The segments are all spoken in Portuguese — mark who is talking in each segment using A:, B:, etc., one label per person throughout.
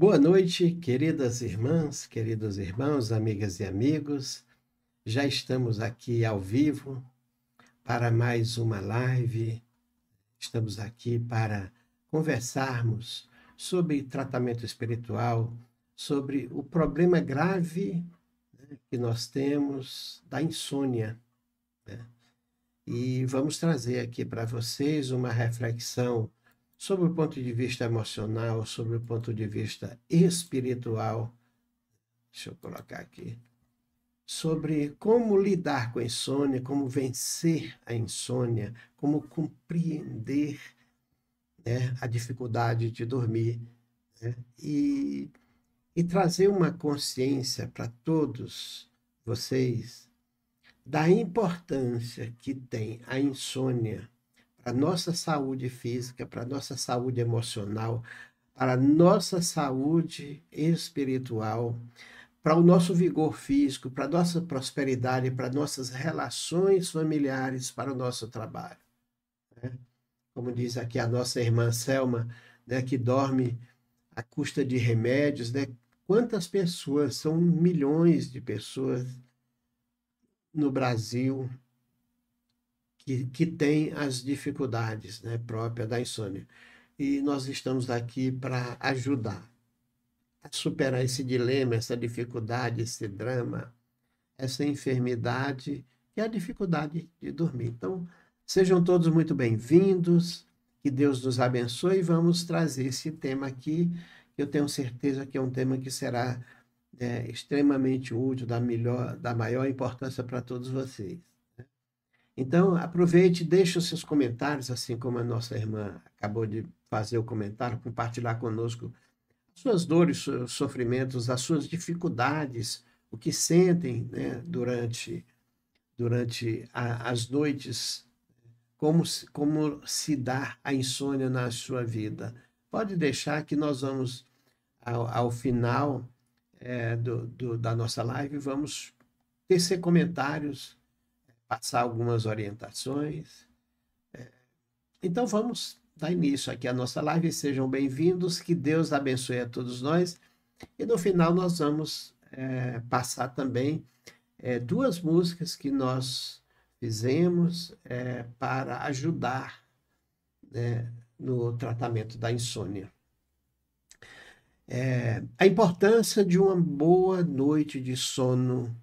A: Boa noite, queridas irmãs, queridos irmãos, amigas e amigos. Já estamos aqui ao vivo para mais uma live. Estamos aqui para conversarmos sobre tratamento espiritual, sobre o problema grave né, que nós temos da insônia. Né? E vamos trazer aqui para vocês uma reflexão sobre o ponto de vista emocional, sobre o ponto de vista espiritual, deixa eu colocar aqui, sobre como lidar com a insônia, como vencer a insônia, como compreender né, a dificuldade de dormir né, e, e trazer uma consciência para todos vocês da importância que tem a insônia para a nossa saúde física, para a nossa saúde emocional, para a nossa saúde espiritual, para o nosso vigor físico, para a nossa prosperidade, para nossas relações familiares, para o nosso trabalho. Né? Como diz aqui a nossa irmã Selma, né, que dorme à custa de remédios, né? Quantas pessoas, são milhões de pessoas no Brasil, que, que tem as dificuldades né, próprias da insônia. E nós estamos aqui para ajudar a superar esse dilema, essa dificuldade, esse drama, essa enfermidade e a dificuldade de dormir. Então, sejam todos muito bem-vindos, que Deus nos abençoe e vamos trazer esse tema aqui. Eu tenho certeza que é um tema que será é, extremamente útil, da, melhor, da maior importância para todos vocês. Então, aproveite, deixe os seus comentários, assim como a nossa irmã acabou de fazer o comentário, compartilhar conosco suas dores, seus sofrimentos, as suas dificuldades, o que sentem né, durante, durante a, as noites, como, como se dá a insônia na sua vida. Pode deixar que nós vamos, ao, ao final é, do, do, da nossa live, vamos tecer comentários passar algumas orientações. É, então vamos dar início aqui à nossa live. Sejam bem-vindos, que Deus abençoe a todos nós. E no final nós vamos é, passar também é, duas músicas que nós fizemos é, para ajudar né, no tratamento da insônia. É, a importância de uma boa noite de sono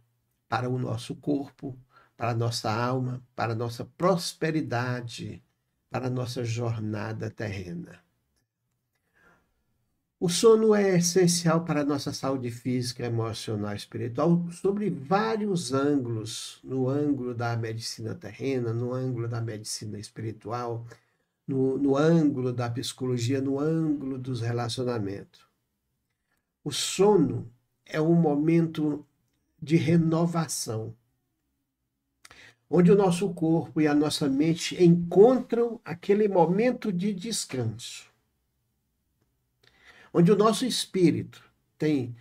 A: para o nosso corpo para a nossa alma, para a nossa prosperidade, para a nossa jornada terrena. O sono é essencial para a nossa saúde física, emocional e espiritual sobre vários ângulos, no ângulo da medicina terrena, no ângulo da medicina espiritual, no, no ângulo da psicologia, no ângulo dos relacionamentos. O sono é um momento de renovação, onde o nosso corpo e a nossa mente encontram aquele momento de descanso, onde o nosso espírito tem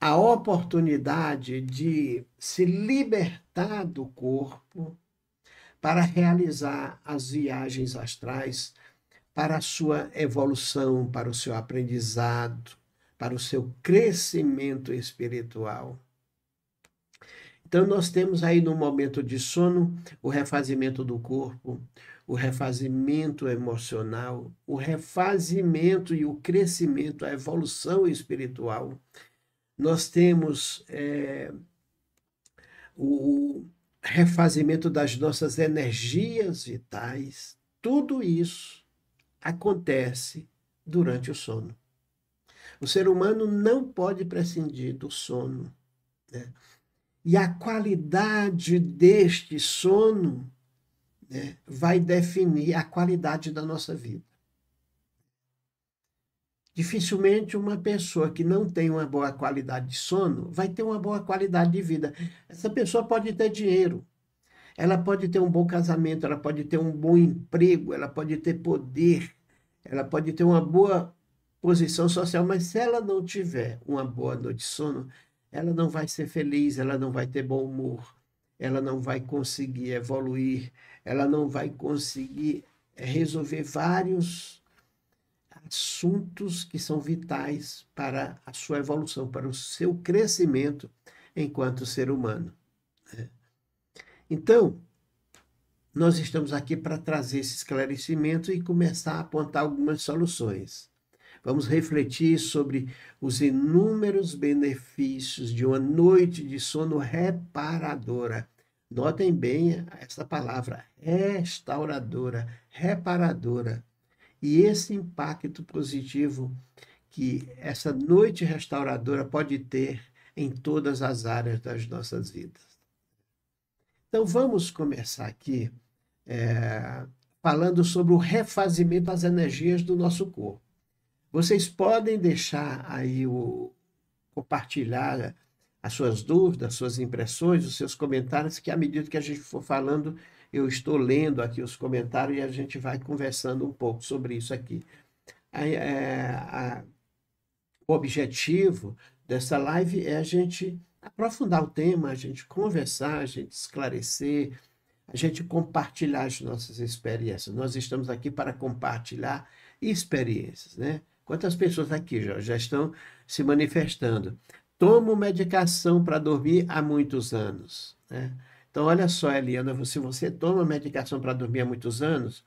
A: a oportunidade de se libertar do corpo para realizar as viagens astrais para a sua evolução, para o seu aprendizado, para o seu crescimento espiritual. Então, nós temos aí no momento de sono o refazimento do corpo, o refazimento emocional, o refazimento e o crescimento, a evolução espiritual. Nós temos é, o refazimento das nossas energias vitais. Tudo isso acontece durante o sono. O ser humano não pode prescindir do sono. Né? E a qualidade deste sono né, vai definir a qualidade da nossa vida. Dificilmente uma pessoa que não tem uma boa qualidade de sono vai ter uma boa qualidade de vida. Essa pessoa pode ter dinheiro, ela pode ter um bom casamento, ela pode ter um bom emprego, ela pode ter poder, ela pode ter uma boa posição social, mas se ela não tiver uma boa noite de sono, ela não vai ser feliz, ela não vai ter bom humor, ela não vai conseguir evoluir, ela não vai conseguir eh, resolver vários assuntos que são vitais para a sua evolução, para o seu crescimento enquanto ser humano. Né? Então, nós estamos aqui para trazer esse esclarecimento e começar a apontar algumas soluções. Vamos refletir sobre os inúmeros benefícios de uma noite de sono reparadora. Notem bem essa palavra, restauradora, reparadora. E esse impacto positivo que essa noite restauradora pode ter em todas as áreas das nossas vidas. Então vamos começar aqui é, falando sobre o refazimento das energias do nosso corpo. Vocês podem deixar aí o compartilhar as suas dúvidas, suas impressões, os seus comentários, que à medida que a gente for falando, eu estou lendo aqui os comentários e a gente vai conversando um pouco sobre isso aqui. A, a, é, a, o objetivo dessa live é a gente aprofundar o tema, a gente conversar, a gente esclarecer, a gente compartilhar as nossas experiências. Nós estamos aqui para compartilhar experiências, né? Quantas pessoas aqui já, já estão se manifestando? Tomo medicação para dormir há muitos anos. Né? Então, olha só, Eliana, se você toma medicação para dormir há muitos anos,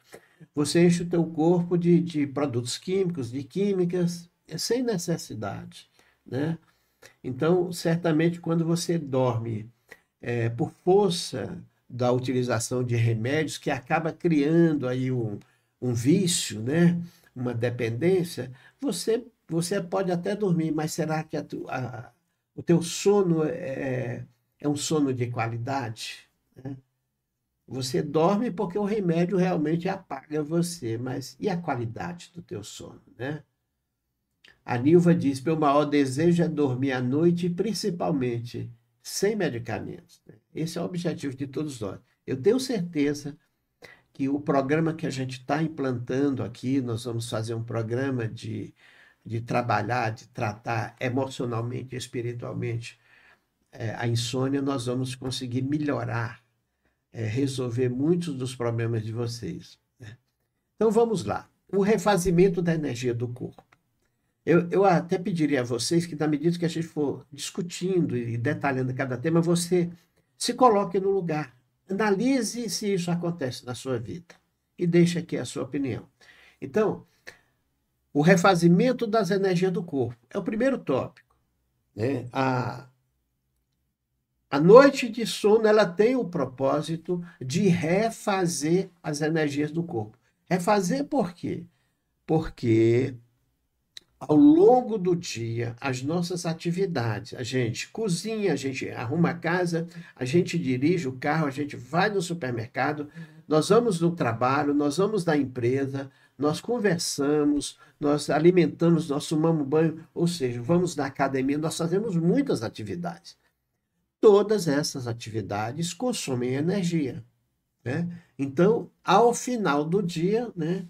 A: você enche o teu corpo de, de produtos químicos, de químicas, é sem necessidade, né? Então, certamente, quando você dorme é, por força da utilização de remédios, que acaba criando aí um, um vício, né? Uma dependência, você, você pode até dormir, mas será que a, a, o teu sono é, é, é um sono de qualidade? Né? Você dorme porque o remédio realmente apaga você, mas e a qualidade do teu sono, né? A Nilva diz: meu maior desejo é dormir à noite, principalmente sem medicamentos. Né? Esse é o objetivo de todos nós. Eu tenho certeza que o programa que a gente está implantando aqui, nós vamos fazer um programa de, de trabalhar, de tratar emocionalmente, espiritualmente é, a insônia, nós vamos conseguir melhorar, é, resolver muitos dos problemas de vocês. Né? Então vamos lá. O refazimento da energia do corpo. Eu, eu até pediria a vocês que, na medida que a gente for discutindo e detalhando cada tema, você se coloque no lugar analise se isso acontece na sua vida e deixe aqui a sua opinião. Então, o refazimento das energias do corpo é o primeiro tópico. Né? A, a noite de sono ela tem o propósito de refazer as energias do corpo. Refazer por quê? Porque ao longo do dia as nossas atividades. A gente cozinha, a gente arruma a casa, a gente dirige o carro, a gente vai no supermercado, nós vamos no trabalho, nós vamos na empresa, nós conversamos, nós alimentamos, nós tomamos banho, ou seja, vamos na academia, nós fazemos muitas atividades. Todas essas atividades consomem energia. Né? Então, ao final do dia, né,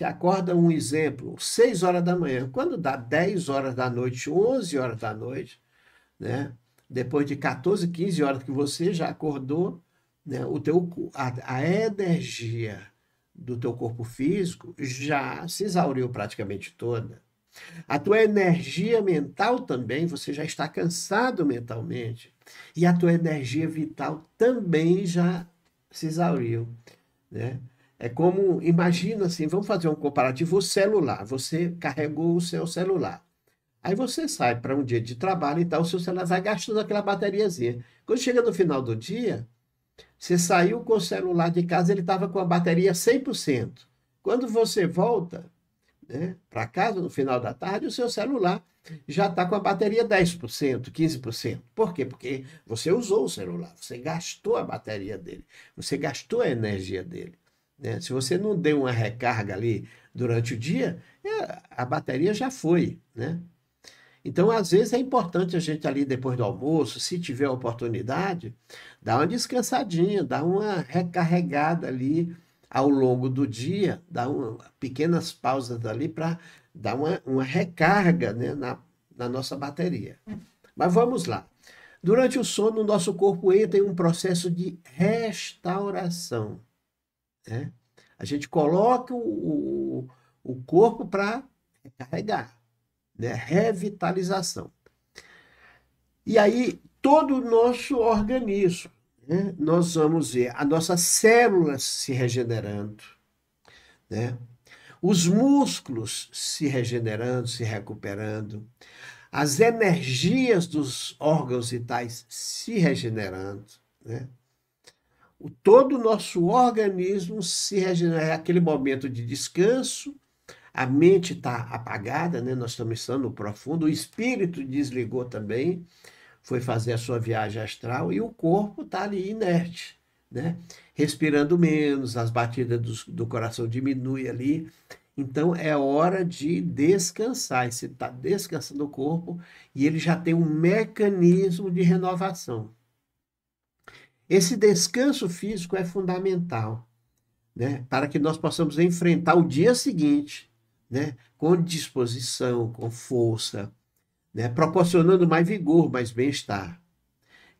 A: você acorda um exemplo, 6 horas da manhã. Quando dá 10 horas da noite, 11 horas da noite, né? depois de 14, 15 horas que você já acordou, né? o teu, a, a energia do teu corpo físico já se exauriu praticamente toda. A tua energia mental também, você já está cansado mentalmente. E a tua energia vital também já se exauriu, né? É como, imagina assim, vamos fazer um comparativo, o celular. Você carregou o seu celular. Aí você sai para um dia de trabalho e tal, o seu celular vai gastando aquela bateriazinha. Quando chega no final do dia, você saiu com o celular de casa, ele estava com a bateria 100%. Quando você volta né, para casa, no final da tarde, o seu celular já está com a bateria 10%, 15%. Por quê? Porque você usou o celular, você gastou a bateria dele, você gastou a energia dele. Né? Se você não deu uma recarga ali durante o dia, é, a bateria já foi. Né? Então, às vezes, é importante a gente ali depois do almoço, se tiver a oportunidade, dar uma descansadinha, dar uma recarregada ali ao longo do dia, dar uma, pequenas pausas ali para dar uma, uma recarga né, na, na nossa bateria. Mas vamos lá. Durante o sono, o nosso corpo entra em um processo de restauração. Né? A gente coloca o, o, o corpo para recarregar, né? revitalização. E aí, todo o nosso organismo, né? nós vamos ver as nossas células se regenerando, né? os músculos se regenerando, se recuperando, as energias dos órgãos vitais se regenerando, né? o, todo o nosso organismo se regenera. É aquele momento de descanso, a mente está apagada, né? nós estamos estando no profundo, o espírito desligou também, foi fazer a sua viagem astral, e o corpo está ali inerte, né? respirando menos, as batidas do, do coração diminuem ali. Então é hora de descansar. E se está descansando o corpo, e ele já tem um mecanismo de renovação. Esse descanso físico é fundamental né, para que nós possamos enfrentar o dia seguinte né, com disposição, com força, né, proporcionando mais vigor, mais bem-estar.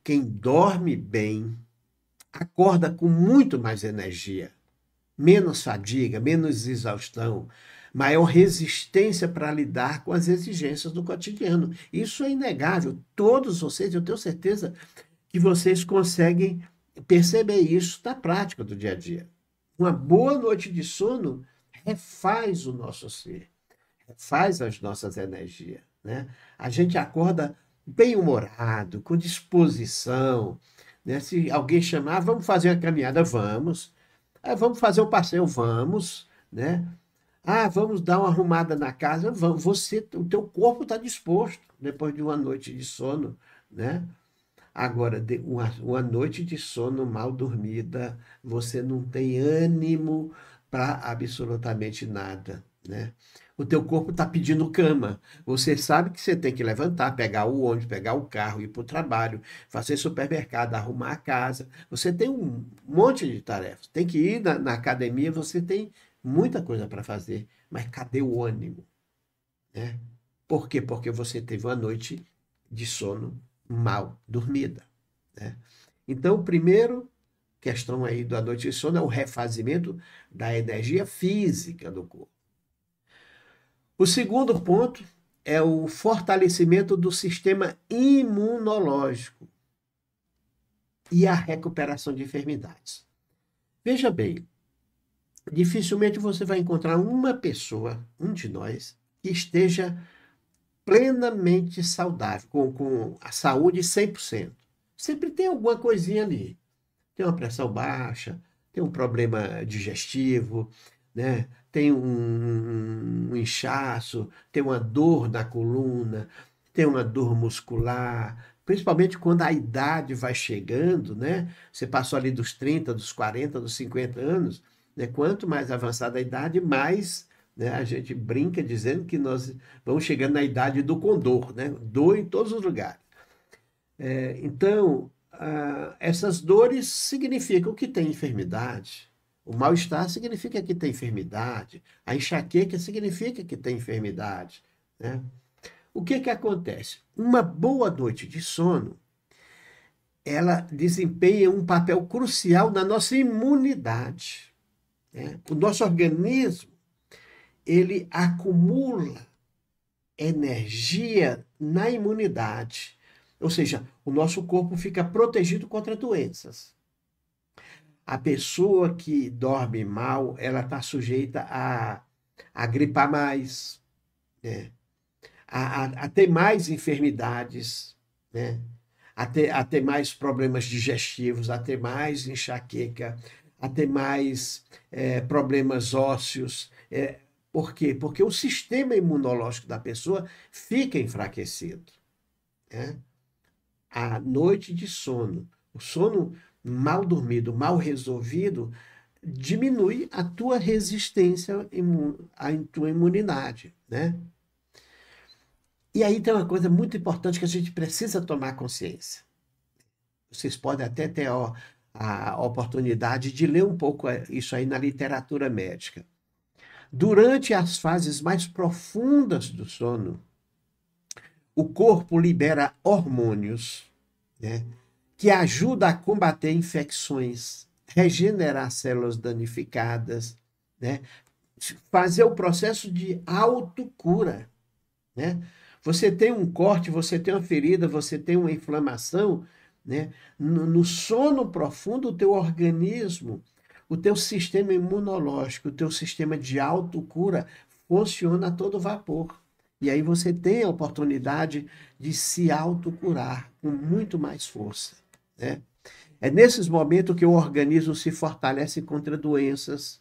A: Quem dorme bem acorda com muito mais energia, menos fadiga, menos exaustão, maior resistência para lidar com as exigências do cotidiano. Isso é inegável. Todos vocês, eu tenho certeza, que vocês conseguem perceber isso na prática do dia a dia. Uma boa noite de sono refaz o nosso ser, refaz as nossas energias. Né? A gente acorda bem-humorado, com disposição. Né? Se alguém chamar, vamos fazer uma caminhada, vamos. Ah, vamos fazer um passeio, vamos. Né? Ah, vamos dar uma arrumada na casa, vamos. Você, o teu corpo está disposto depois de uma noite de sono. Né? Agora, uma, uma noite de sono mal dormida, você não tem ânimo para absolutamente nada, né? O teu corpo está pedindo cama. Você sabe que você tem que levantar, pegar o ônibus, pegar o carro, ir para o trabalho, fazer supermercado, arrumar a casa. Você tem um monte de tarefas. Tem que ir na, na academia, você tem muita coisa para fazer. Mas cadê o ânimo? Né? Por quê? Porque você teve uma noite de sono mal dormida. Né? Então, o primeiro questão aí da noite de sono é o refazimento da energia física do corpo. O segundo ponto é o fortalecimento do sistema imunológico e a recuperação de enfermidades. Veja bem, dificilmente você vai encontrar uma pessoa, um de nós, que esteja plenamente saudável, com, com a saúde 100%. Sempre tem alguma coisinha ali. Tem uma pressão baixa, tem um problema digestivo, né? tem um, um inchaço, tem uma dor na coluna, tem uma dor muscular, principalmente quando a idade vai chegando, né? Você passou ali dos 30, dos 40, dos 50 anos, né? Quanto mais avançada a idade, mais né? A gente brinca dizendo que nós vamos chegando na idade do condor, né? dor em todos os lugares. É, então, ah, essas dores significam que tem enfermidade. O mal-estar significa que tem enfermidade. A enxaqueca significa que tem enfermidade. Né? O que, que acontece? Uma boa noite de sono ela desempenha um papel crucial na nossa imunidade. Né? O nosso organismo ele acumula energia na imunidade. Ou seja, o nosso corpo fica protegido contra doenças. A pessoa que dorme mal, ela está sujeita a, a gripar mais, né? a, a, a ter mais enfermidades, né? a, ter, a ter mais problemas digestivos, a ter mais enxaqueca, a ter mais é, problemas ósseos. É, por quê? Porque o sistema imunológico da pessoa fica enfraquecido. Né? A noite de sono, o sono mal dormido, mal resolvido, diminui a tua resistência à tua imunidade, né? E aí tem uma coisa muito importante que a gente precisa tomar consciência. Vocês podem até ter ó, a oportunidade de ler um pouco é, isso aí na literatura médica. Durante as fases mais profundas do sono, o corpo libera hormônios né, que ajudam a combater infecções, regenerar células danificadas, né, fazer o processo de autocura. Né? Você tem um corte, você tem uma ferida, você tem uma inflamação, né? No, no sono profundo, o teu organismo o teu sistema imunológico, o teu sistema de autocura funciona a todo vapor. E aí você tem a oportunidade de se autocurar com muito mais força. Né? É nesses momentos que o organismo se fortalece contra doenças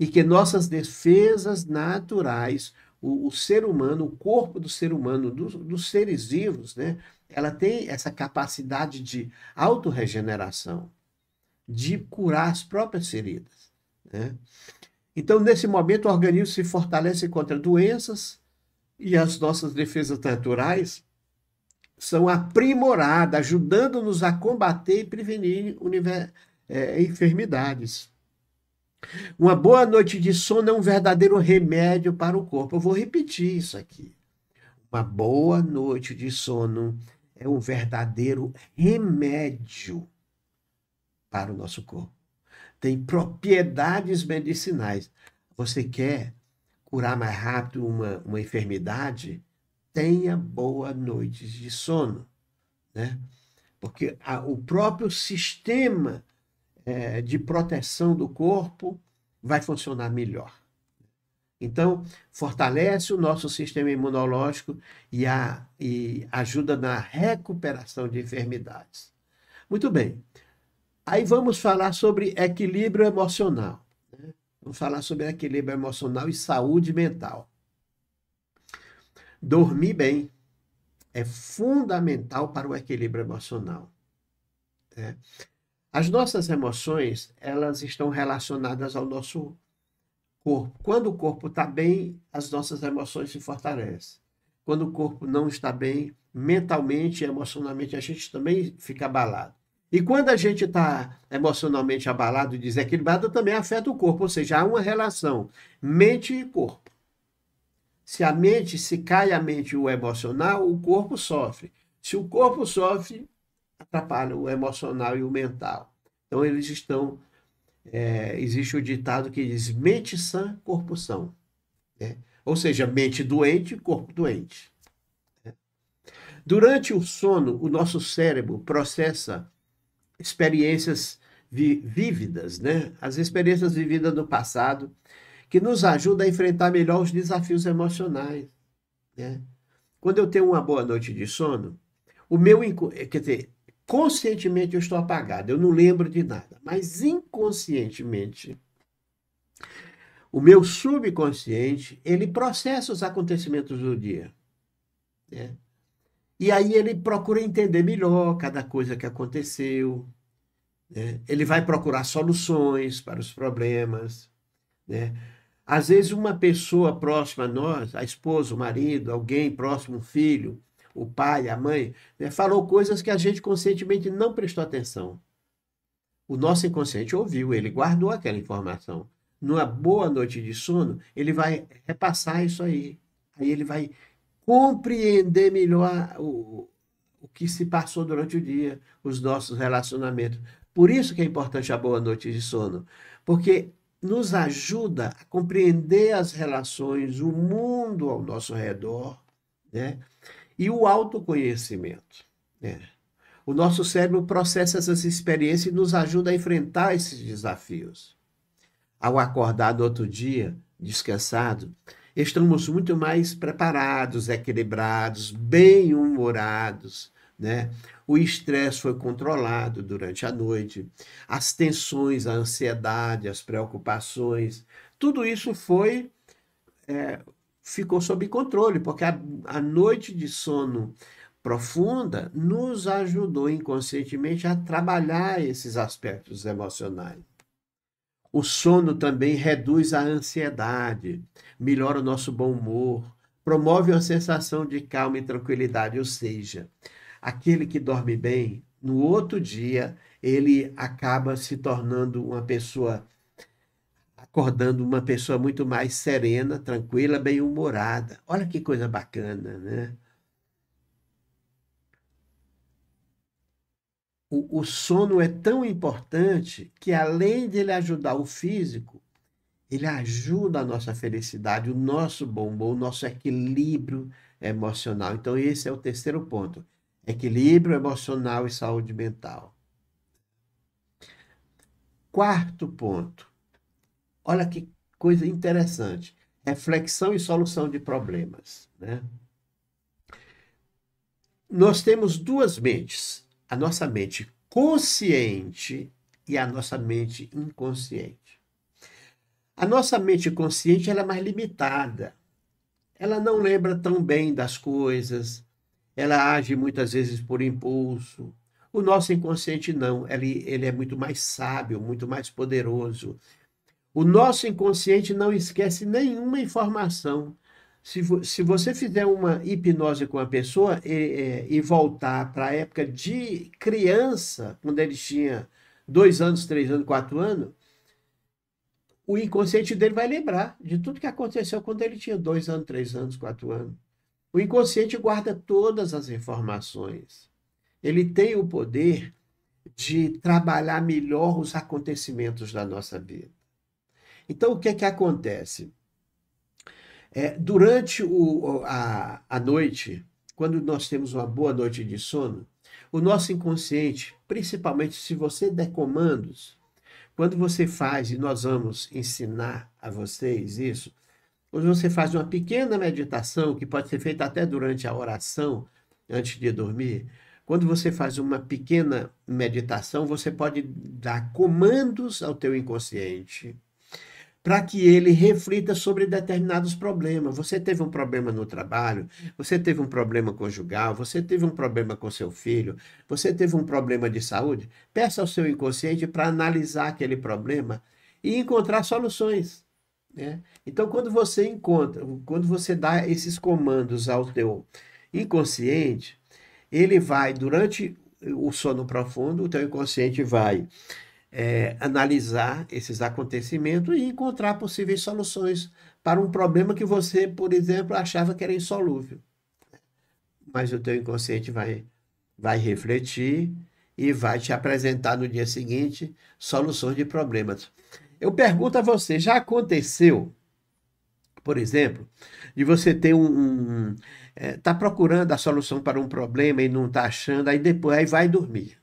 A: e que nossas defesas naturais, o, o ser humano, o corpo do ser humano, do, dos seres vivos, né? ela tem essa capacidade de autorregeneração de curar as próprias feridas. Né? Então, nesse momento, o organismo se fortalece contra doenças e as nossas defesas naturais são aprimoradas, ajudando-nos a combater e prevenir é, enfermidades. Uma boa noite de sono é um verdadeiro remédio para o corpo. Eu vou repetir isso aqui. Uma boa noite de sono é um verdadeiro remédio para o nosso corpo. Tem propriedades medicinais. Você quer curar mais rápido uma, uma enfermidade? Tenha boas noites de sono, né? Porque a, o próprio sistema é, de proteção do corpo vai funcionar melhor. Então, fortalece o nosso sistema imunológico e, a, e ajuda na recuperação de enfermidades. Muito bem, Aí uhum. vamos falar sobre equilíbrio emocional. Né? Vamos falar sobre equilíbrio emocional e saúde mental. Dormir bem é fundamental para o equilíbrio emocional. Né? As nossas emoções, elas estão relacionadas ao nosso corpo. Quando o corpo está bem, as nossas emoções se fortalecem. Quando o corpo não está bem, mentalmente e emocionalmente, a gente também fica abalado. E quando a gente está emocionalmente abalado, desequilibrado, também afeta o corpo, ou seja, há uma relação mente e corpo. Se a mente, se cai a mente o emocional, o corpo sofre. Se o corpo sofre, atrapalha o emocional e o mental. Então eles estão. É, existe o ditado que diz mente sã, corpo são. Né? Ou seja, mente doente, corpo doente. Né? Durante o sono, o nosso cérebro processa experiências vi vívidas, né? As experiências vividas no passado, que nos ajudam a enfrentar melhor os desafios emocionais, né? Quando eu tenho uma boa noite de sono, o meu, eh, quer dizer, conscientemente eu estou apagado, eu não lembro de nada, mas inconscientemente o meu subconsciente, ele processa os acontecimentos do dia. Né? E aí ele procura entender melhor cada coisa que aconteceu. Né? Ele vai procurar soluções para os problemas. Né? Às vezes, uma pessoa próxima a nós, a esposa, o marido, alguém próximo, um filho, o pai, a mãe, né? falou coisas que a gente conscientemente não prestou atenção. O nosso inconsciente ouviu, ele guardou aquela informação. Numa boa noite de sono, ele vai repassar isso aí. Aí ele vai compreender melhor o, o que se passou durante o dia, os nossos relacionamentos. Por isso que é importante a boa noite de sono, porque nos ajuda a compreender as relações, o mundo ao nosso redor, né? E o autoconhecimento, né? O nosso cérebro processa essas experiências e nos ajuda a enfrentar esses desafios. Ao acordar no outro dia, descansado, estamos muito mais preparados, equilibrados, bem-humorados, né? O estresse foi controlado durante a noite, as tensões, a ansiedade, as preocupações, tudo isso foi é, ficou sob controle, porque a, a noite de sono profunda nos ajudou inconscientemente a trabalhar esses aspectos emocionais. O sono também reduz a ansiedade, melhora o nosso bom humor, promove uma sensação de calma e tranquilidade, ou seja, aquele que dorme bem, no outro dia ele acaba se tornando uma pessoa acordando uma pessoa muito mais serena, tranquila, bem-humorada. Olha que coisa bacana, né? o, o sono é tão importante que, além de ele ajudar o físico, ele ajuda a nossa felicidade, o nosso bom humor, o nosso equilíbrio emocional. Então, esse é o terceiro ponto: equilíbrio emocional e saúde mental. Quarto ponto. Olha que coisa interessante. Reflexão e solução de problemas. Né? Nós temos duas mentes a nossa mente consciente e a nossa mente inconsciente. A nossa mente consciente ela é mais limitada. Ela não lembra tão bem das coisas, ela age muitas vezes por impulso. O nosso inconsciente não, ele, ele é muito mais sábio, muito mais poderoso. O nosso inconsciente não esquece nenhuma informação, se, vo, se você fizer uma hipnose com a pessoa e, é, e voltar para a época de criança, quando ele tinha dois anos, três anos, quatro anos, o inconsciente dele vai lembrar de tudo que aconteceu quando ele tinha dois anos, três anos, quatro anos. O inconsciente guarda todas as informações. Ele tem o poder de trabalhar melhor os acontecimentos da nossa vida. Então, o que é que acontece? É, durante o, a, a noite, quando nós temos uma boa noite de sono, o nosso inconsciente, principalmente se você der comandos, quando você faz, e nós vamos ensinar a vocês isso, quando você faz uma pequena meditação, que pode ser feita até durante a oração, antes de dormir, quando você faz uma pequena meditação, você pode dar comandos ao teu inconsciente para que ele reflita sobre determinados problemas. Você teve um problema no trabalho, você teve um problema conjugal, você teve um problema com seu filho, você teve um problema de saúde. Peça ao seu inconsciente para analisar aquele problema e encontrar soluções. Né? Então, quando você encontra, quando você dá esses comandos ao teu inconsciente, ele vai durante o sono profundo, o teu inconsciente vai é, analisar esses acontecimentos e encontrar possíveis soluções para um problema que você, por exemplo, achava que era insolúvel. Mas o teu inconsciente vai, vai refletir e vai te apresentar no dia seguinte soluções de problemas. Eu pergunto a você, já aconteceu, por exemplo, de você ter um, um é, tá procurando a solução para um problema e não tá achando, aí depois aí vai dormir.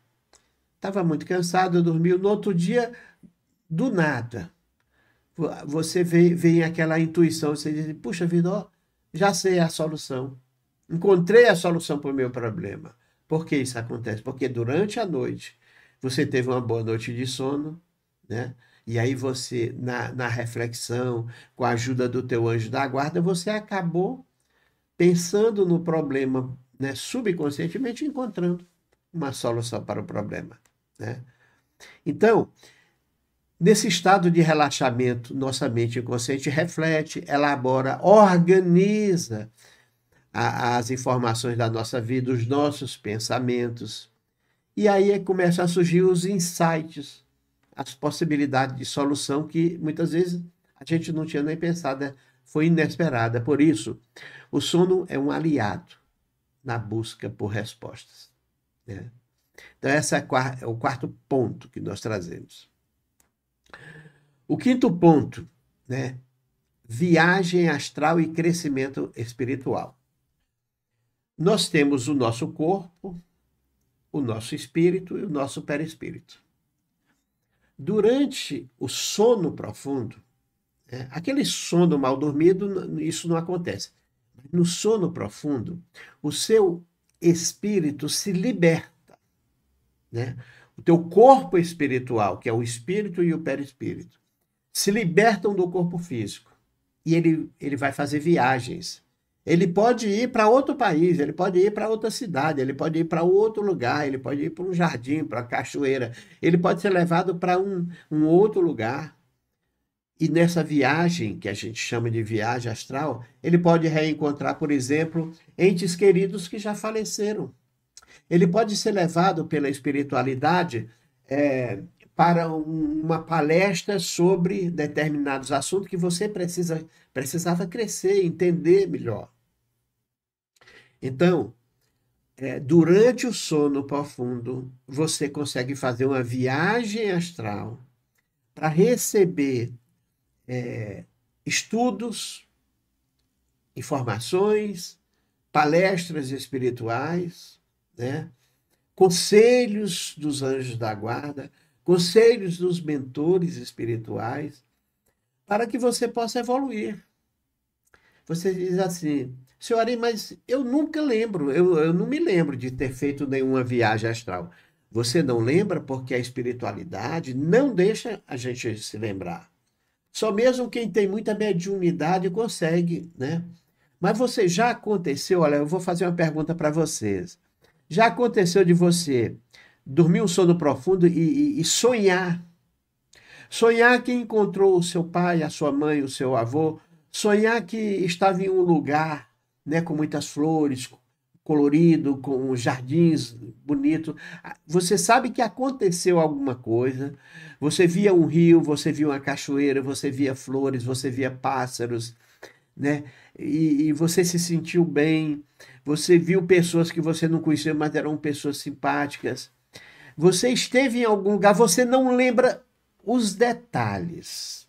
A: Estava muito cansado, dormiu. No outro dia, do nada, você vem, vem aquela intuição, você diz, puxa vida, ó, já sei a solução. Encontrei a solução para o meu problema. Por que isso acontece? Porque durante a noite você teve uma boa noite de sono, né? E aí você, na, na reflexão, com a ajuda do teu anjo da guarda, você acabou pensando no problema né, subconscientemente, encontrando uma solução para o problema. Né? Então, nesse estado de relaxamento, nossa mente inconsciente reflete, elabora, organiza a, as informações da nossa vida, os nossos pensamentos. E aí é começam a surgir os insights, as possibilidades de solução que muitas vezes a gente não tinha nem pensado, né? foi inesperada. Por isso, o sono é um aliado na busca por respostas. Né? Então, esse é, é, o quarto ponto que nós trazemos. O quinto ponto, né? Viagem astral e crescimento espiritual. Nós temos o nosso corpo, o nosso espírito e o nosso perispírito. Durante o sono profundo, né? aquele sono mal dormido, isso não acontece. No sono profundo, o seu espírito se liberta né? O teu corpo espiritual, que é o espírito e o perispírito, se libertam do corpo físico e ele, ele vai fazer viagens. Ele pode ir para outro país, ele pode ir para outra cidade, ele pode ir para outro lugar, ele pode ir para um jardim, para a cachoeira, ele pode ser levado para um, um outro lugar. E nessa viagem, que a gente chama de viagem astral, ele pode reencontrar, por exemplo, entes queridos que já faleceram ele pode ser levado pela espiritualidade é, para um, uma palestra sobre determinados assuntos que você precisa, precisava crescer, entender melhor. Então, é, durante o sono profundo, você consegue fazer uma viagem astral para receber é, estudos, informações, palestras espirituais né? conselhos dos anjos da guarda, conselhos dos mentores espirituais, para que você possa evoluir. Você diz assim, senhora, mas eu nunca lembro, eu, eu não me lembro de ter feito nenhuma viagem astral. Você não lembra porque a espiritualidade não deixa a gente se lembrar. Só mesmo quem tem muita mediunidade consegue, né? Mas você já aconteceu, olha, eu vou fazer uma pergunta para vocês. Já aconteceu de você dormir um sono profundo e, e, e sonhar. Sonhar que encontrou o seu pai, a sua mãe, o seu avô. Sonhar que estava em um lugar né, com muitas flores, colorido, com jardins bonitos. Você sabe que aconteceu alguma coisa. Você via um rio, você via uma cachoeira, você via flores, você via pássaros, né? e, e, você se sentiu bem, você viu pessoas que você não conhecia, mas eram pessoas simpáticas. Você esteve em algum lugar, você não lembra os detalhes,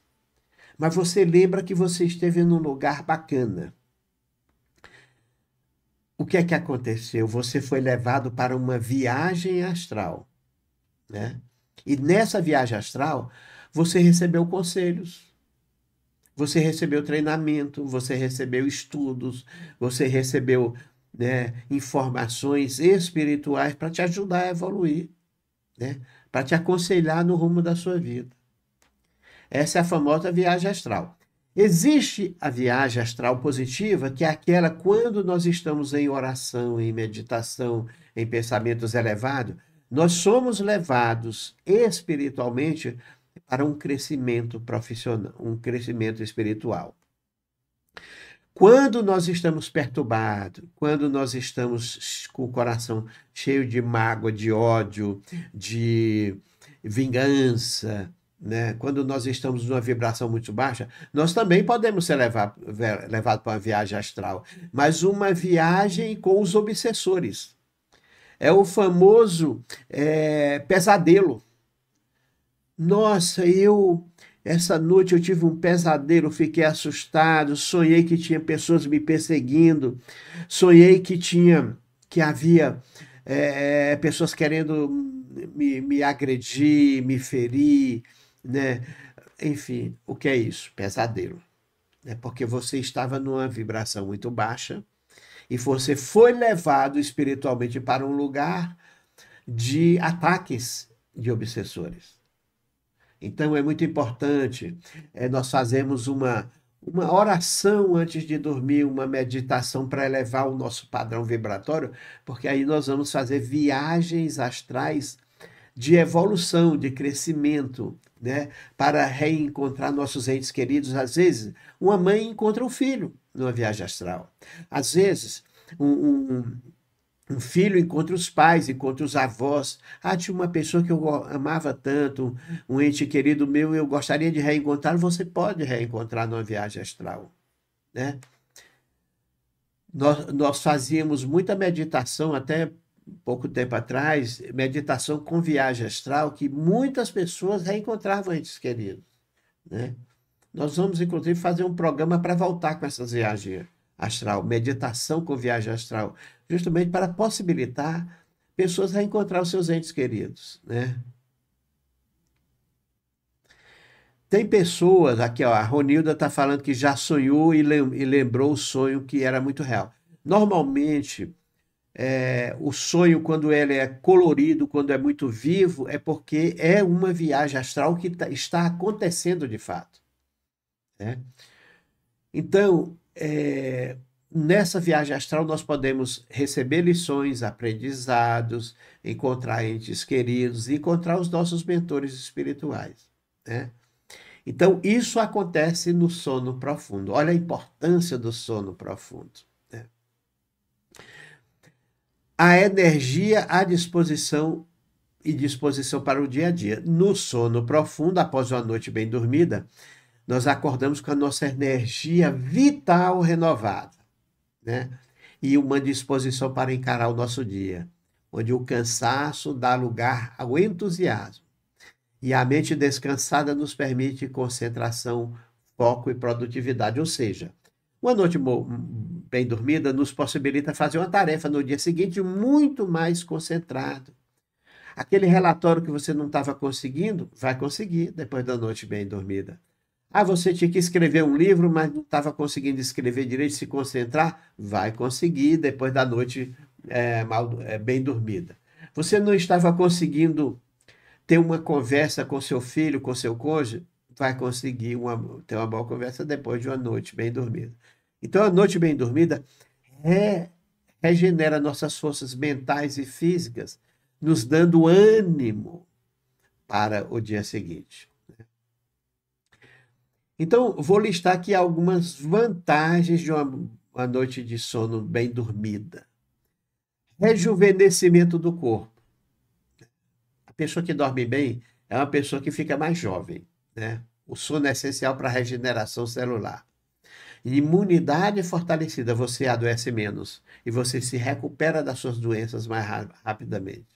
A: mas você lembra que você esteve num lugar bacana. O que é que aconteceu? Você foi levado para uma viagem astral, né? E nessa viagem astral, você recebeu conselhos você recebeu treinamento, você recebeu estudos, você recebeu né, informações espirituais para te ajudar a evoluir, né, para te aconselhar no rumo da sua vida. Essa é a famosa viagem astral. Existe a viagem astral positiva, que é aquela quando nós estamos em oração, em meditação, em pensamentos elevados, nós somos levados espiritualmente para um crescimento profissional, um crescimento espiritual. Quando nós estamos perturbados, quando nós estamos com o coração cheio de mágoa, de ódio, de vingança, né? quando nós estamos numa vibração muito baixa, nós também podemos ser levados para uma viagem astral, mas uma viagem com os obsessores. É o famoso é, pesadelo. Nossa, eu essa noite eu tive um pesadelo, fiquei assustado, sonhei que tinha pessoas me perseguindo, sonhei que tinha que havia é, é, pessoas querendo me, me agredir, me ferir, né? Enfim, o que é isso? Pesadelo. É Porque você estava numa vibração muito baixa e você foi levado espiritualmente para um lugar de ataques de obsessores. Então é muito importante é, nós fazermos uma, uma oração antes de dormir, uma meditação para elevar o nosso padrão vibratório, porque aí nós vamos fazer viagens astrais de evolução, de crescimento, né? para reencontrar nossos entes queridos. Às vezes, uma mãe encontra um filho numa viagem astral. Às vezes, um, um, um filho encontra os pais, encontra os avós. Ah, tinha uma pessoa que eu amava tanto, um ente querido meu, eu gostaria de reencontrar. Você pode reencontrar numa viagem astral, né? Nós, nós fazíamos muita meditação até pouco tempo atrás, meditação com viagem astral, que muitas pessoas reencontravam entes queridos, né? Nós vamos, inclusive, fazer um programa para voltar com essas viagens astral, meditação com viagem astral, justamente para possibilitar pessoas a encontrar os seus entes queridos, né? Tem pessoas, aqui ó, a Ronilda está falando que já sonhou e, lembrou o sonho que era muito real. Normalmente, é, o sonho, quando ele é colorido, quando é muito vivo, é porque é uma viagem astral que tá, está acontecendo de fato. Né? Então, é, nessa viagem astral nós podemos receber lições, aprendizados, encontrar entes queridos, encontrar os nossos mentores espirituais. Né? Então, isso acontece no sono profundo. Olha a importância do sono profundo. Né? A energia à disposição e disposição para o dia a dia. No sono profundo, após uma noite bem dormida, nós acordamos com a nossa energia vital renovada, né? E uma disposição para encarar o nosso dia, onde o cansaço dá lugar ao entusiasmo. E a mente descansada nos permite concentração, foco e produtividade, ou seja, uma noite bem dormida nos possibilita fazer uma tarefa no dia seguinte muito mais concentrado. Aquele relatório que você não estava conseguindo, vai conseguir depois da noite bem dormida. Ah, você tinha que escrever um livro, mas não estava conseguindo escrever direito, se concentrar? Vai conseguir depois da noite é, mal, é, bem dormida. Você não estava conseguindo ter uma conversa com seu filho, com seu cônjuge? Vai conseguir uma, ter uma boa conversa depois de uma noite bem dormida. Então, a noite bem dormida regenera nossas forças mentais e físicas, nos dando ânimo para o dia seguinte. Então, vou listar aqui algumas vantagens de uma, uma noite de sono bem dormida. Rejuvenescimento do corpo. A pessoa que dorme bem é uma pessoa que fica mais jovem. Né? O sono é essencial para a regeneração celular. Imunidade fortalecida, você adoece menos e você se recupera das suas doenças mais rapidamente.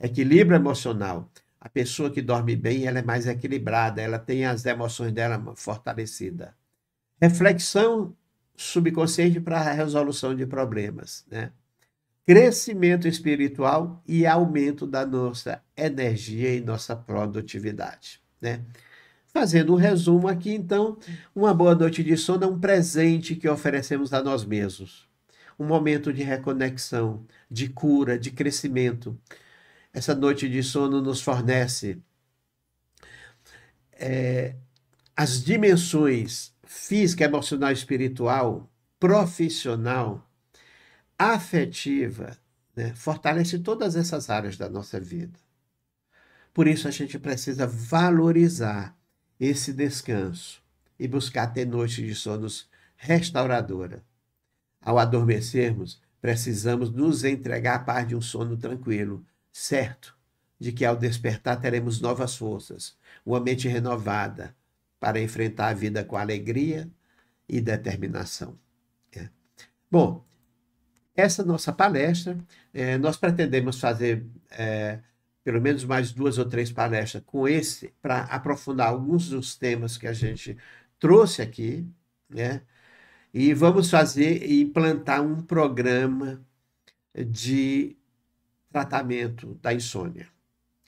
A: Equilíbrio emocional, a pessoa que dorme bem, ela é mais equilibrada, ela tem as emoções dela fortalecida. Reflexão subconsciente para a resolução de problemas, né? Crescimento espiritual e aumento da nossa energia e nossa produtividade, né? Fazendo um resumo aqui, então, uma boa noite de sono é um presente que oferecemos a nós mesmos. Um momento de reconexão, de cura, de crescimento, essa noite de sono nos fornece. É, as dimensões física, emocional, espiritual, profissional, afetiva, né, fortalece todas essas áreas da nossa vida. Por isso a gente precisa valorizar esse descanso e buscar ter noites de sonos restauradora. Ao adormecermos, precisamos nos entregar à paz de um sono tranquilo, certo de que ao despertar teremos novas forças, uma mente renovada para enfrentar a vida com alegria e determinação. É. Bom, essa nossa palestra, é, nós pretendemos fazer é, pelo menos mais duas ou três palestras com esse, para aprofundar alguns dos temas que a gente trouxe aqui, né? E vamos fazer e implantar um programa de tratamento da insônia.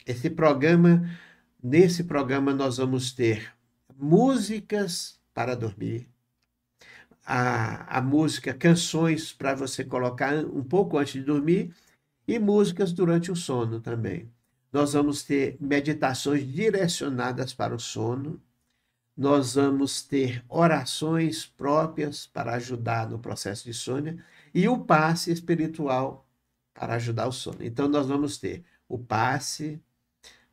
A: Esse programa, nesse programa nós vamos ter músicas para dormir, a, a música, canções para você colocar um pouco antes de dormir e músicas durante o sono também. Nós vamos ter meditações direcionadas para o sono, nós vamos ter orações próprias para ajudar no processo de insônia e o passe espiritual para ajudar o sono. Então, nós vamos ter o passe,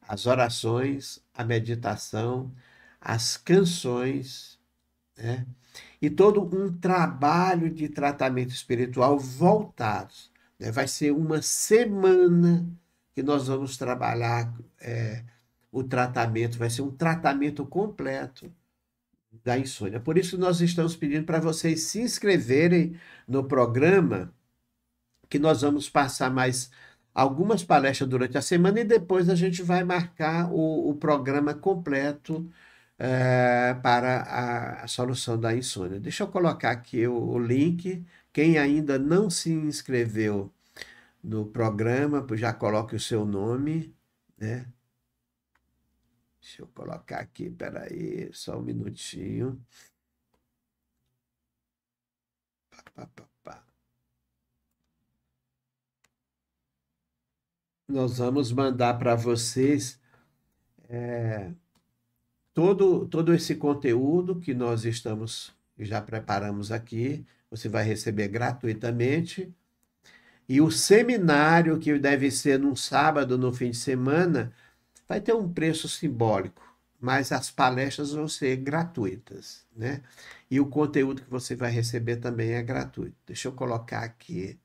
A: as orações, a meditação, as canções, né? e todo um trabalho de tratamento espiritual voltados. Né? Vai ser uma semana que nós vamos trabalhar é, o tratamento, vai ser um tratamento completo da insônia. Por isso, nós estamos pedindo para vocês se inscreverem no programa que nós vamos passar mais algumas palestras durante a semana e depois a gente vai marcar o, o programa completo é, para a, a, solução da insônia. Deixa eu colocar aqui o, o link. Quem ainda não se inscreveu no programa, já coloque o seu nome, né? Deixa eu colocar aqui, peraí, só um minutinho. Pá, pá, pá. nós vamos mandar para vocês é, todo, todo esse conteúdo que nós estamos já preparamos aqui. Você vai receber gratuitamente. E o seminário, que deve ser num sábado, no fim de semana, vai ter um preço simbólico, mas as palestras vão ser gratuitas, né? E o conteúdo que você vai receber também é gratuito. Deixa eu colocar aqui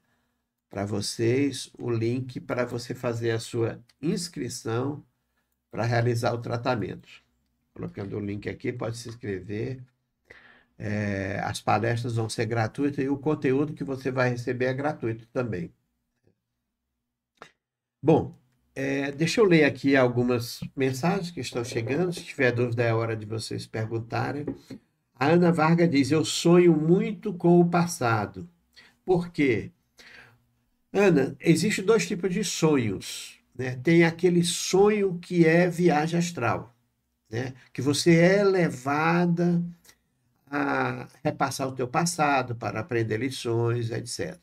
A: para vocês o link para você fazer a sua inscrição para realizar o tratamento. Colocando o link aqui, pode se inscrever. É, as palestras vão ser gratuitas e o conteúdo que você vai receber é gratuito também. Bom, é, deixa eu ler aqui algumas mensagens que estão chegando. Se tiver dúvida, é hora de vocês perguntarem. A Ana Varga diz: Eu sonho muito com o passado. Por quê? Ana, existem dois tipos de sonhos. Né? Tem aquele sonho que é viagem astral, né? que você é levada a repassar o teu passado para aprender lições, etc.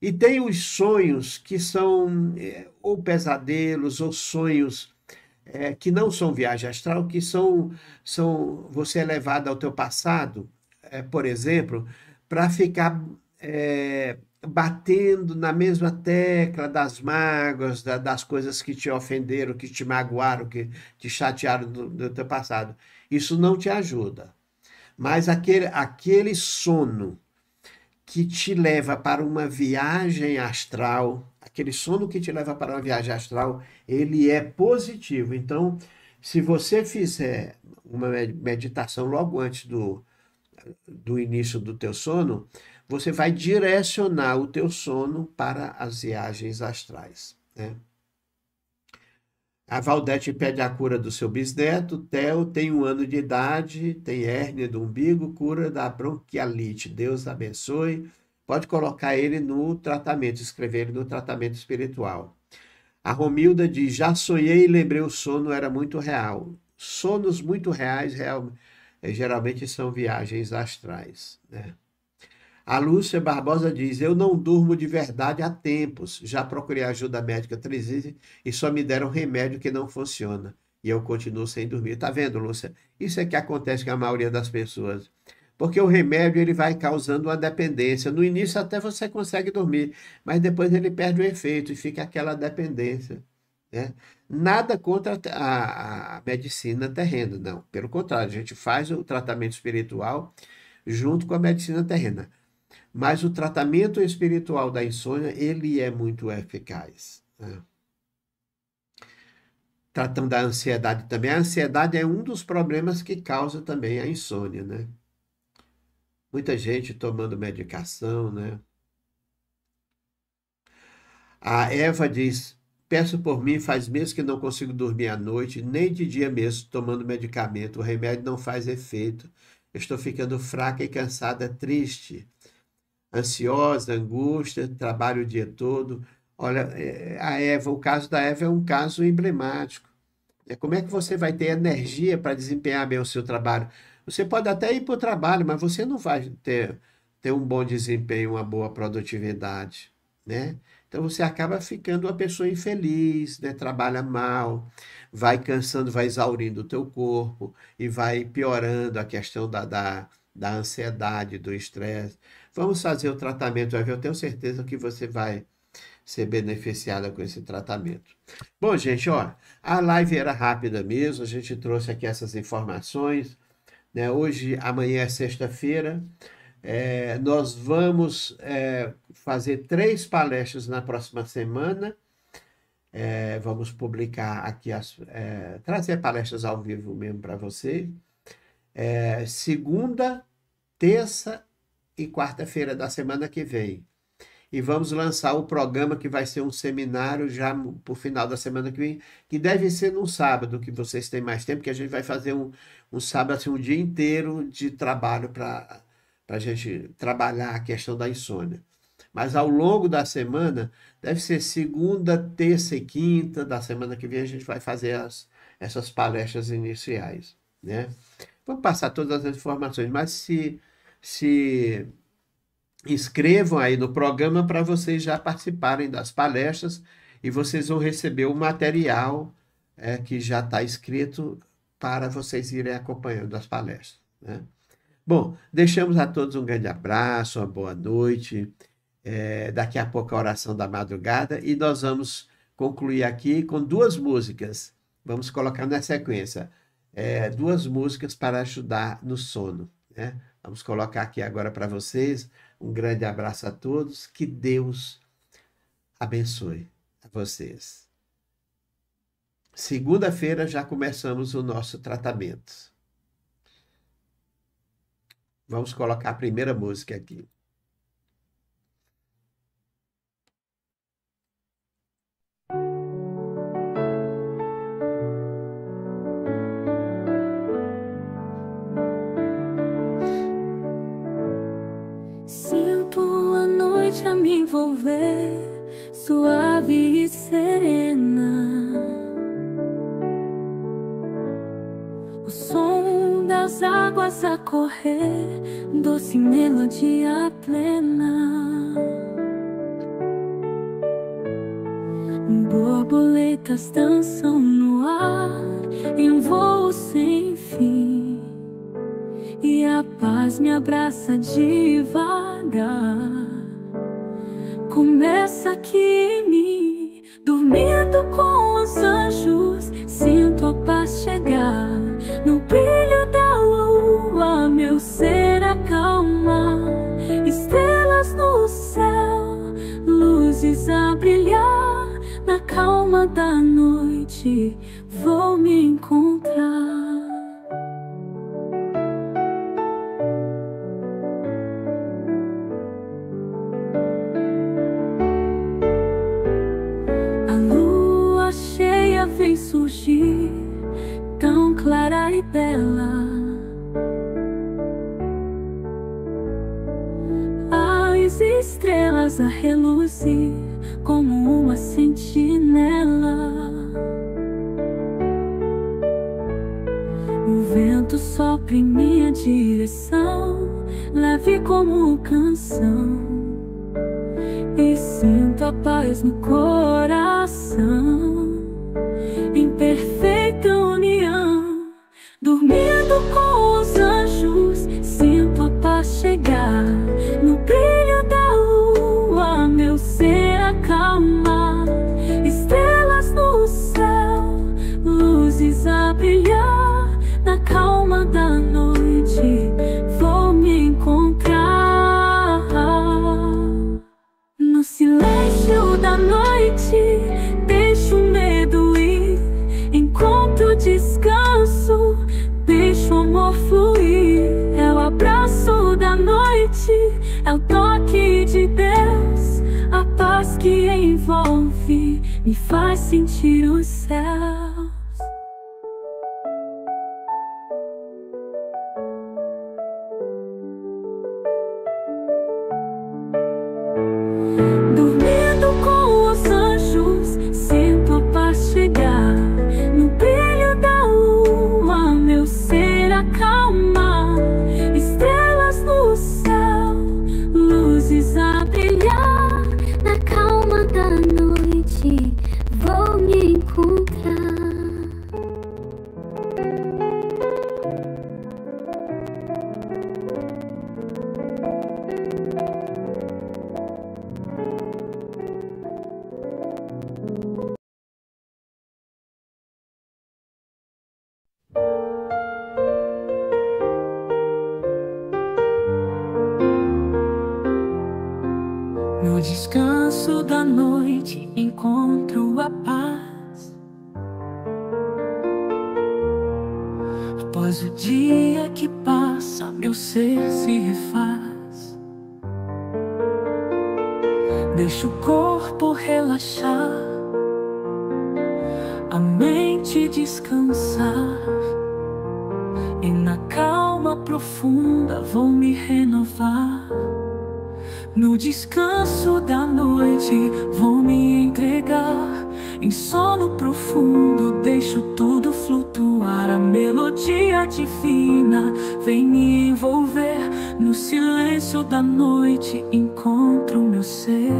A: E tem os sonhos que são é, ou pesadelos ou sonhos é, que não são viagem astral, que são, são você é levada ao teu passado, é, por exemplo, para ficar é, batendo na mesma tecla das mágoas, da, das coisas que te ofenderam, que te magoaram, que te chatearam do, do teu passado. Isso não te ajuda. Mas aquele, aquele sono que te leva para uma viagem astral, aquele sono que te leva para uma viagem astral, ele é positivo. Então, se você fizer uma meditação logo antes do, do início do teu sono, você vai direcionar o teu sono para as viagens astrais. Né? A Valdete pede a cura do seu bisneto. Theo tem um ano de idade, tem hérnia do umbigo, cura da bronquialite. Deus abençoe. Pode colocar ele no tratamento, escrever ele no tratamento espiritual. A Romilda diz: Já sonhei e lembrei o sono, era muito real. Sonos muito reais real, eh, geralmente são viagens astrais. Né? A Lúcia Barbosa diz: Eu não durmo de verdade há tempos. Já procurei ajuda médica três vezes e só me deram remédio que não funciona. E eu continuo sem dormir. Tá vendo, Lúcia? Isso é que acontece com a maioria das pessoas. Porque o remédio ele vai causando uma dependência. No início até você consegue dormir, mas depois ele perde o efeito e fica aquela dependência. Né? Nada contra a, a medicina terrena, não. Pelo contrário, a gente faz o tratamento espiritual junto com a medicina terrena. Mas o tratamento espiritual da insônia, ele é muito eficaz. Né? Tratando da ansiedade também, a ansiedade é um dos problemas que causa também a insônia, né? Muita gente tomando medicação, né? A Eva diz: Peço por mim, faz meses que não consigo dormir à noite, nem de dia mesmo, tomando medicamento. O remédio não faz efeito. Estou ficando fraca e cansada, triste ansiosa, angústia, trabalha o dia todo. Olha, é, a Eva, o caso da Eva é um caso emblemático. É, como é que você vai ter energia para desempenhar bem o seu trabalho? Você pode até ir para o trabalho, mas você não vai ter, ter um bom desempenho, uma boa produtividade, né? Então você acaba ficando uma pessoa infeliz, né? trabalha mal, vai cansando, vai exaurindo o teu corpo e vai piorando a questão da, da, da ansiedade, do estresse. Vamos fazer o tratamento, eu tenho certeza que você vai ser beneficiada com esse tratamento. Bom, gente, ó, a live era rápida mesmo, a gente trouxe aqui essas informações. Né? Hoje, amanhã é sexta-feira, é, nós vamos é, fazer três palestras na próxima semana. É, vamos publicar aqui, as, é, trazer palestras ao vivo mesmo para vocês. É, segunda, terça e quarta-feira da semana que vem. E vamos lançar o programa que vai ser um seminário já para o final da semana que vem, que deve ser num sábado, que vocês têm mais tempo, que a gente vai fazer um, um sábado, assim, um dia inteiro de trabalho para a gente trabalhar a questão da insônia. Mas ao longo da semana, deve ser segunda, terça e quinta da semana que vem, a gente vai fazer as, essas palestras iniciais. Né? Vou passar todas as informações, mas se se inscrevam aí no programa para vocês já participarem das palestras e vocês vão receber o material é, que já está escrito para vocês irem acompanhando as palestras. Né? Bom, deixamos a todos um grande abraço, uma boa noite. É, daqui a pouco é a oração da madrugada e nós vamos concluir aqui com duas músicas. Vamos colocar na sequência é, duas músicas para ajudar no sono. Né? Vamos colocar aqui agora para vocês. Um grande abraço a todos. Que Deus abençoe a vocês. Segunda-feira já começamos o nosso tratamento. Vamos colocar a primeira música aqui.
B: envolver, suave e serena. O som das águas a correr, doce melodia plena. Borboletas dançam no ar em vôo voo sem fim. E a paz me abraça devagar. Começa aqui em mim, dormindo com os anjos, sinto a paz chegar. No brilho da lua, meu ser acalma. Estrelas no céu, luzes a brilhar na calma da noite. me faz sentir o céu. Deixa o corpo relaxar, a mente descansar. E na calma profunda vou me renovar. No descanso da noite vou me entregar. Em sono profundo deixo tudo flutuar. A melodia divina vem me envolver. No silêncio da noite encontro meu ser.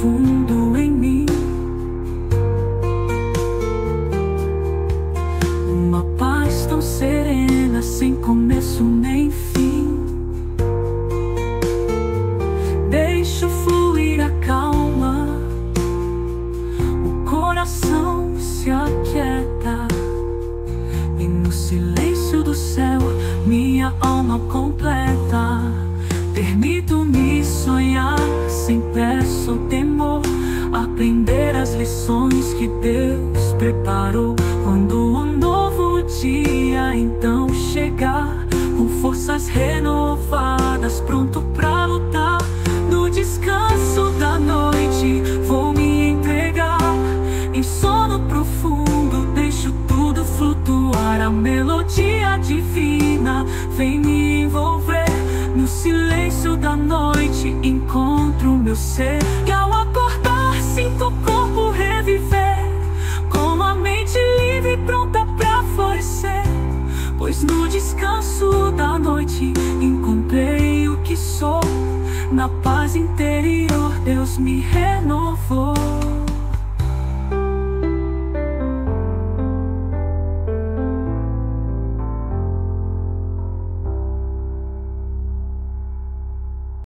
B: profundo em mim.